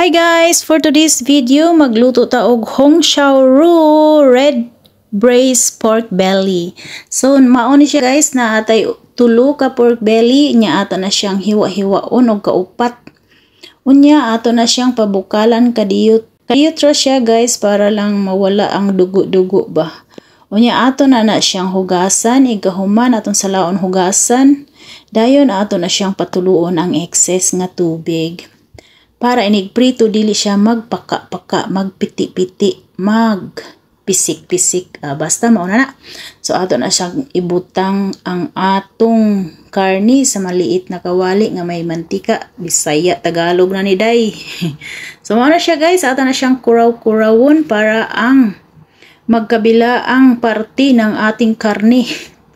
Hi guys! For today's video, magluto taog Hong Shao Ru Red Braised Pork Belly. So, mauni siya guys na atay tulo ka pork belly, niya ato na siyang hiwa-hiwaon o kaupat. Unya, ato na siyang pabukalan kadiyot. Kadiyot ra siya guys para lang mawala ang dugo-dugo ba. Unya, ato na na siyang hugasan, igahuman atong salaon hugasan. Dayon, ato na siyang patuluon ang excess nga tubig para inigprito dili siya magpaka-paka, magpiti-piti, mag pisik-pisik uh, ah, basta mauna na. So ato na siyang ibutang ang atong karni sa maliit na kawali nga may mantika, Bisaya, Tagalog na ni Day. so mauna siya guys, ato na siyang kuraw-kurawon para ang magkabila ang parte ng ating karni.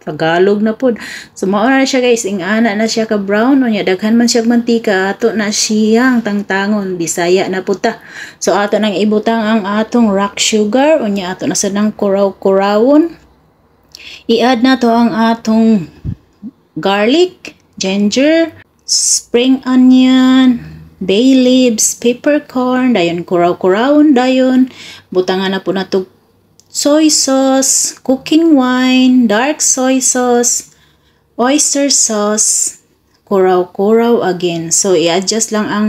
Tagalog na pod. So mao na siya guys, ing ana na siya ka brown unya daghan man siya mantika ato na siyang tangtangon bisaya na ta. So ato nang ibutang ang atong rock sugar unya ato na sa nang kuraw-kurawon. I-add na to ang atong garlic, ginger, spring onion, bay leaves, peppercorn, dayon kuraw-kurawon dayon. Butangan na po na to soy sauce, cooking wine, dark soy sauce, oyster sauce, kuraw-kuraw again. So, i-adjust lang ang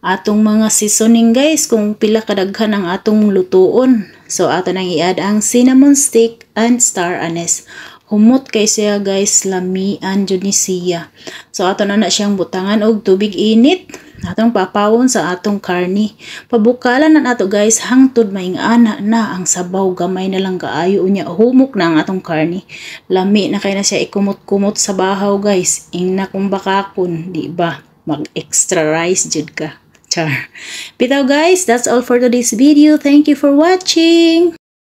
atong mga seasoning guys kung pila kadaghan ang atong lutuon. So, ato nang i-add ang cinnamon stick and star anise humot kay siya guys lamian jud so ato na na siyang butangan og tubig init atong papawon sa atong karni pabukalan na ato guys hangtod maingana na ang sabaw gamay na lang kaayo unya humok na ang atong karni lami na kay na siya ikumot-kumot sa bahaw guys ingna kung bakakon di ba mag extra rice jud ka char bitaw guys that's all for today's video thank you for watching